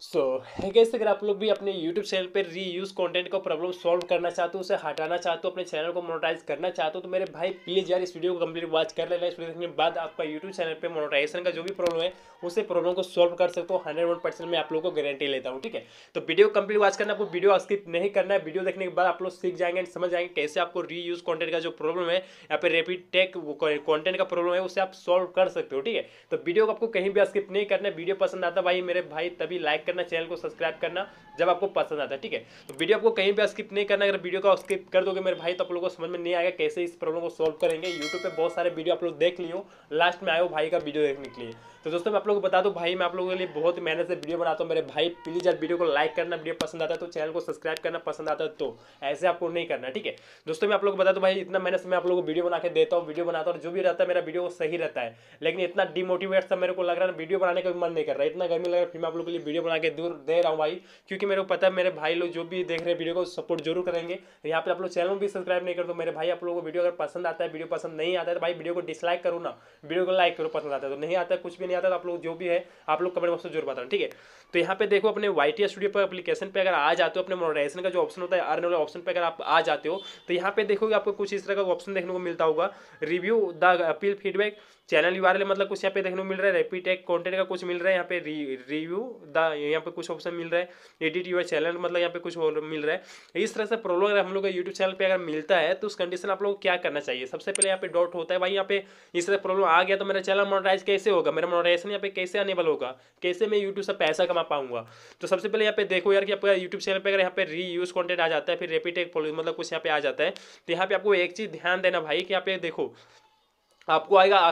सो है गैस अगर आप लोग भी अपने यूट्यूब चैनल पर री यूज़ कॉन्टेंट का प्रॉब्लम सॉल्व करना चाहते हो उसे हटाना चाहते हो अपने चैनल को मोनोटाइज करना चाहते हो तो मेरे भाई प्लीज़ यार इस वीडियो को कंप्लीट वॉच कर लेना इस वीडियो देखने के बाद आपका यूट्यूब चैनल पर मोनोटाइजेशन का जो भी प्रॉब्लम है उसे प्रॉब्लम को सॉल्व कर सकते हो हंड्रेड वन परसेंट मैं आप लोगों को गारंटी लेता हूँ ठीक है तो वीडियो कंप्लीट वॉच करना आपको वीडियो स्किप नहीं करना है वीडियो देखने के बाद आप लोग सीख जाएंगे एंड समझ जाएंगे कैसे आपको री यूज़ कॉन्टेंट का जो प्रॉब्लम है या फिर रेपिड टेक कॉन्टेंट का प्रॉब्लम है उसे आप सॉल्व कर सकते हो ठीक है तो वीडियो को आपको कहीं भी स्किप नहीं करना है वीडियो पसंद आता भाई मेरे भाई तभी लाइक करना चैनल को सब्सक्राइब करना जब आपको पसंद आता है ठीक है तो वीडियो आपको कहीं पर स्किप नहीं करना अगर वीडियो का स्किप कर दोगे मेरे भाई तो आप लोगों को समझ में नहीं आएगा कैसे इस प्रॉब्लम को सॉल्व करेंगे यूट्यूब पर बहुत सारे वीडियो आप लोग देख लियो लास्ट में आयो भाई का वीडियो देखने के लिए तो दोस्तों मैं आप लोग को बता दूँ भाई मैं आप लोगों के लिए बहुत मेहनत से वीडियो बनाता हूँ मेरे भाई प्लीज़ यार वीडियो को लाइक करना वीडियो पसंद आता है तो चैनल को सब्सक्राइब करना पसंद आता है तो ऐसे आपको नहीं करना ठीक है दोस्तों मैं आप लोग को बता दूँ भाई इतना मेहनत से मैं आप लोगों को वीडियो बना के देता हूँ वीडियो बनाता हूँ जो भी रहता है मेरा वीडियो सही रहता है लेकिन इतना डिमोटिवेट सा मेरे को लग रहा है वीडियो बनाने का मन नहीं कर रहा है इतना गर्मी लग रहा है फिर मैं आप लोगों के लिए वीडियो बना बना के दूर दे रहा हूँ भाई क्योंकि मेरे को पता है मेरे भाई लोग जो भी देख रहे हैं वीडियो को सपोर्ट जरूर करेंगे यहाँ पे आप लोग चैनल भी सब्सक्राइब नहीं कर तो मेरे भाई आप लोगों को वीडियो अगर पसंद आता है वीडियो पसंद नहीं आता है तो भाई वीडियो को डिसलाइक करो ना वीडियो को लाइक करो पसंद आता है तो नहीं आता कुछ भी नहीं आता तो आप लोग जो भी है आप लोग कमेंट बॉक्स में जरूर बताओ ठीक है तो यहाँ पे देखो अपने वाई टी स्टूडियो पर अपलीकेशन पर अगर आ जाते हो अपने मोनेटाइजेशन का जो ऑप्शन होता है अर्न वाले ऑप्शन पर अगर आप आ जाते हो तो यहाँ पे देखोगे आपको कुछ इस तरह का ऑप्शन देखने को मिलता होगा review the appeal feedback channel you मतलब कुछ यहाँ पे देखने को मिल रहा है रेपिड टेक कॉन्टेंट का कुछ मिल रहा है यहाँ पे रिव्यू द यहाँ पे कुछ ऑप्शन मिल रहा है एडिट यूर चैनल मतलब यहाँ पे कुछ और मिल रहा है इस तरह से प्रॉब्लम अगर हम लोग का यूट्यूब चैनल पे अगर मिलता है तो उस कंडीशन आप लोग को क्या करना चाहिए सबसे पहले यहाँ पे डॉट होता है भाई यहाँ पे इस तरह प्रॉब्लम आ गया तो मेरा चैनल मोनोटाइज कैसे होगा मेरा मोनोटाइजेशन यहाँ पे कैसे अनेबल होगा कैसे मैं यूट्यूब से पैसा कमा पाऊंगा तो सबसे पहले यहाँ पे देखो यार कि आपका यूट्यूब चैनल पर अगर यहाँ पे री यूज कॉन्टेंट आ जाता है फिर रेपिड टेक मतलब कुछ यहाँ पे आ जाता है तो यहाँ पे आपको एक चीज़ ध्यान देना भाई कि यहाँ पे देखो तो आपको आएगा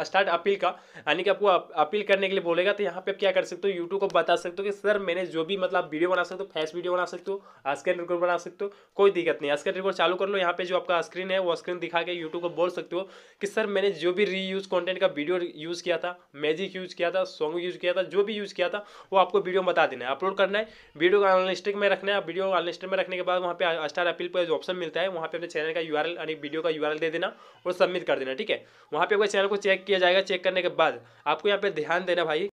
स्टार्ट अपील का यानी कि आपको अपील करने के लिए बोलेगा तो यहाँ पे आप क्या कर सकते हो यूट्यूब को बता सकते हो कि सर मैंने जो भी मतलब वीडियो बना सकते हो फैस वीडियो बना सकते हो स्क्रीन रिकॉर्ड बना सकते हो कोई दिक्कत नहीं स्क्रीन रिकॉर्ड चालू कर लो यहाँ पे जो आपका स्क्रीन है वो स्क्रीन दिखा के यूट्यूब को बोल सकते हो कि सर मैंने जो भी री यूज कॉन्टेंट का वीडियो यूज़ किया था मैजिक यूज़ किया था सॉन्ग यूज़ किया था जो भी यूज़ किया था वो आपको वीडियो बता देना है अपलोड करना है वीडियो को अनलिस्टिक में रखना है वीडियो अनलिस्टिक में रखने के बाद वहाँ पे स्टार अपील पर जो ऑप्शन मिलता है वहाँ पे अपने चैनल का यू यानी वीडियो का यू दे देना और सबमिट कर देना ठीक है वहाँ पे आपका चैनल को चेक किया जाएगा चेक करने के बाद आपको यहाँ पे ध्यान देना भाई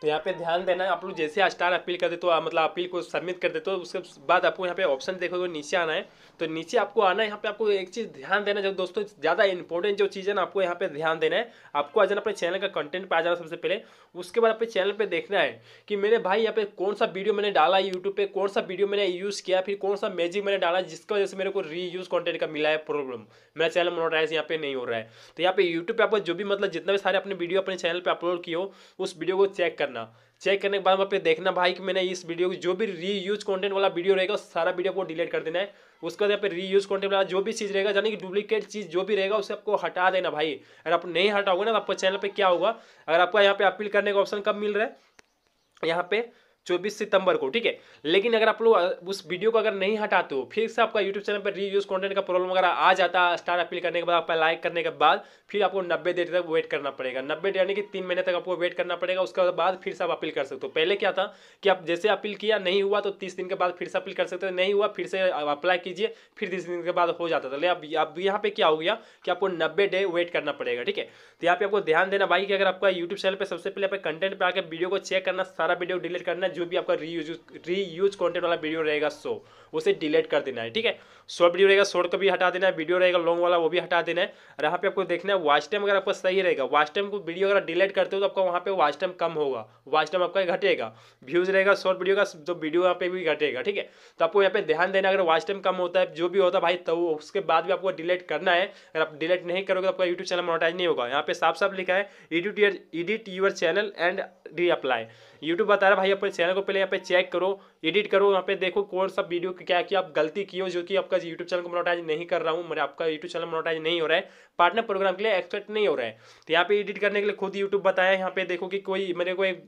तो यहाँ पे ध्यान देना आप लोग जैसे स्टार अपील कर दे तो मतलब अपील को सबमिट कर दे तो उसके बाद आपको यहाँ पे ऑप्शन देखोगे नीचे आना है तो नीचे आपको आना है यहाँ पे आपको एक चीज़ ध्यान देना जो दोस्तों ज़्यादा इंपॉर्टेंट जो चीज़ है ना आपको यहाँ पे ध्यान देना है आपको आ जाना अपने चैनल का कंटेंट पे आ जाना सबसे पहले उसके बाद अपने चैनल पर देखना है कि मेरे भाई यहाँ पे कौन सा वीडियो मैंने डाला यूट्यूब पर कौन सा वीडियो मैंने यूज़ किया फिर कौन सा मैजिक मैंने डाला जिसकी वजह से मेरे को री यूज़ कॉन्टेंट का मिला है प्रॉब्लम मेरा चैनल मोनोटाइज यहाँ पे नहीं हो रहा है तो यहाँ पे यूट्यूब पर आपको जो भी मतलब जितना भी सारे अपने वीडियो अपने चैनल पर अपलोड किए हो उस वीडियो को चेक करना चेक करने के बाद वहाँ पे देखना भाई कि मैंने इस वीडियो की जो भी रीयूज कंटेंट वाला वीडियो रहेगा सारा वीडियो को डिलीट कर देना है उसके बाद यहाँ पे रीयूज कंटेंट वाला जो भी चीज़ रहेगा यानी कि डुप्लीकेट चीज़ जो भी रहेगा उसे आपको हटा देना भाई अगर आप नहीं हटाओगे ना तो आपको चैनल पर क्या होगा अगर आपका यहाँ पे अपील करने का ऑप्शन कब मिल रहा है यहाँ पे चौबीस सितंबर को ठीक है लेकिन अगर आप लोग उस वीडियो को अगर नहीं हटाते हो फिर से आपका यूट्यूब चैनल पर रीयूज कंटेंट का प्रॉब्लम वगैरह आ जाता है स्टार अपील करने के बाद आपका लाइक करने के बाद फिर आपको नब्बे डेट तक वेट करना पड़ेगा नब्बे यानी कि तीन महीने तक आपको वेट करना पड़ेगा उसके बाद फिर से आप अपील कर सकते हो पहले क्या था कि आप जैसे अपील किया नहीं हुआ तो तीस दिन के बाद फिर से अपील कर सकते हो नहीं हुआ फिर से अप्लाई कीजिए फिर तीस दिन के बाद हो जाता था लेकिन अब यहाँ पे क्या हो गया कि आपको नब्बे डे वेट करना पड़ेगा ठीक है तो यहाँ पे आपको ध्यान देना भाई कि अगर आपका यूट्यूब चैनल पर सबसे पहले आपके कंटेंट पर आकर वीडियो को चेक करना सारा वीडियो डिलीट करना जो भी आपका री यूज री यूज कॉन्टेंट वाला वीडियो रहेगा सो उसे डिलीट कर देना है ठीक है शॉर्ट वीडियो रहेगा शॉर्ट को तो भी हटा देना है वीडियो रहेगा लॉन्ग वाला वो भी हटा देना है और यहाँ पे आपको देखना है वाच टाइम अगर आपका सही रहेगा वाच टाइम को वीडियो अगर डिलीट करते हो तो आपका वहाँ पे वाच टाइम कम होगा वाच टाइम आपका घटेगा व्यूज रहेगा शॉर्ट वीडियो का जो वीडियो यहाँ पे भी घटेगा ठीक है तो आपको यहाँ पे ध्यान देना अगर वाच टाइम कम होता है जो भी होता है भाई तो उसके बाद भी आपको डिलीट करना है अगर आप डिलीट नहीं करोगे तो आपका यूट्यूब चैनल मोनोटाइज नहीं होगा यहाँ पे साफ साफ लिखा है edit your edit your channel and reapply YouTube बता रहा है भाई अपने चैनल को पहले यहाँ पे चेक करो एडिट करो यहाँ पे देखो कौन सा वीडियो क्या कि आप गलती की हो जो कि आपका यूट्यूब चैनल को मोनोटाइज नहीं कर रहा हूँ मेरा आपका यूट्यूब चैनल मोनोटाइज नहीं हो रहा है पार्टनर प्रोग्राम के लिए एक्सपेक्ट नहीं हो रहा है तो यहाँ पे एडिट करने के लिए खुद यूट्यूब बताया यहाँ पे देखो कि कोई मेरे को एक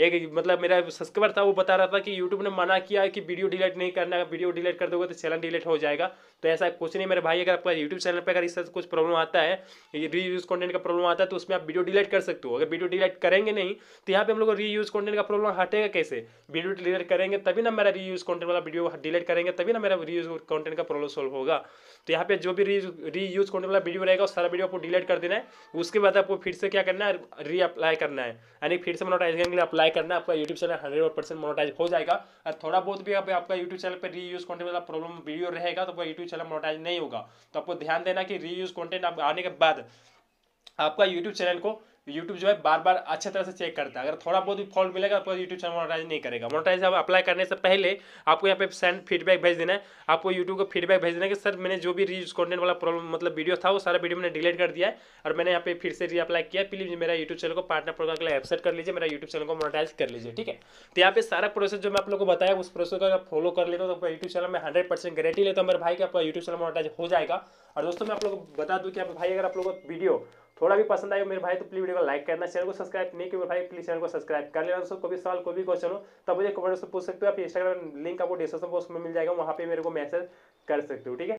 एक मतलब मेरा सब्सक्राइबर था वो बता रहा था कि यूट्यूब ने मना किया है कि वीडियो डिलीट नहीं करना अगर वीडियो डिलीट कर दोगे तो चैनल डिलीट हो जाएगा तो ऐसा कुछ नहीं मेरे भाई अगर आपका यूट्यूब चैनल पर अगर इस तरह कुछ प्रॉब्लम आता है रीयूज कंटेंट का प्रॉब्लम आता है तो उसमें आप वीडियो डिलीट कर सकते हो अगर वीडियो डिलीट करेंगे नहीं तो यहाँ पे हम लोग रीयूज कॉन्टेंट का प्रॉब्लम हटेगा कैसे वीडियो डिलीट करेंगे तभी ना मेरा रीयूज कॉन्टेंट वाला वीडियो डिलीट करेंगे तभी ना मेरा रीयूज कॉन्टेंट का प्रॉब्लम सॉल्व होगा तो यहाँ पे जो भी रीयूज कॉन्टेंट वाला वीडियो रहेगा सारा वीडियो आपको डिलीट कर देना है उसके बाद आपको फिर से क्या करना है री करना है यानी फिर से मोनोटाइजेशन के अप्लाई लाइक करना आपका YouTube channel hundred percent monetize हो जाएगा और थोड़ा बहुत भी आप, आपका यूट्यूब चैनल पर रीयूज कॉन्टेंट वाला प्रॉब्लम वीडियो रहेगा तो वो यूट्यूब चैनल मोनोटाइज नहीं होगा तो आपको ध्यान देना कि रीयूज कंटेंट आप आने के बाद आपका यूट्यूब चैनल को यूट्यूब जो है बार बार अच्छे तरह से चेक करता है अगर थोड़ा बहुत भी फॉल्ट मिलेगा आपका यूट्यूब चैनल मोनोटाइज नहीं करेगा मोनोटाइज आप अप्लाई करने से पहले आपको यहाँ पे सेंड फीडबैक भेज देना है आपको यूट्यूब को फीडबैक भेज देना है कि सर मैंने जो भी रीज कॉन्टेंट वाला प्रॉब्लम मतलब वीडियो था वो सारा वीडियो मैंने डिलीट कर दिया है और मैंने यहाँ पे फिर से रीअप्लाई किया प्लीज मेरा यूट्यूब चैनल को पार्टनर प्रोग्राम के लिए एक्सेप्ट कर लीजिए मेरा यूट्यूब चैनल को मोनोटाइज कर लीजिए ठीक है तो यहाँ पे सारा प्रोसेस जो मैं आप लोग को बताया उस प्रोसेस को फॉलो कर लेता तो यूट्यूब चैनल में हंड्रेड परसेंट गारंटी लेता हूँ मेरे भाई कि आपका यूट्यूब चैनल मोनोटाइज हो जाएगा और दोस्तों मैं आप लोग को बता दूँ कि आप भाई अगर आप लोग वीडियो थोड़ा भी पसंद आएगा मेरे भाई तो प्लीज वीडियो को लाइक करना चैनल को सब्सक्राइब नहीं किया भाई प्लीज चैनल को सब्सक्राइब कर लेना दोस्तों कोई सवाल कोई भी क्वेश्चन हो तब मुझे कमेंट से पूछ सकते हो आप इंस्टाग्राम लिंक आपको डिस्क्रिप्शन बॉक्स में मिल जाएगा वहाँ पे मेरे को मैसेज कर सकते हो ठीक है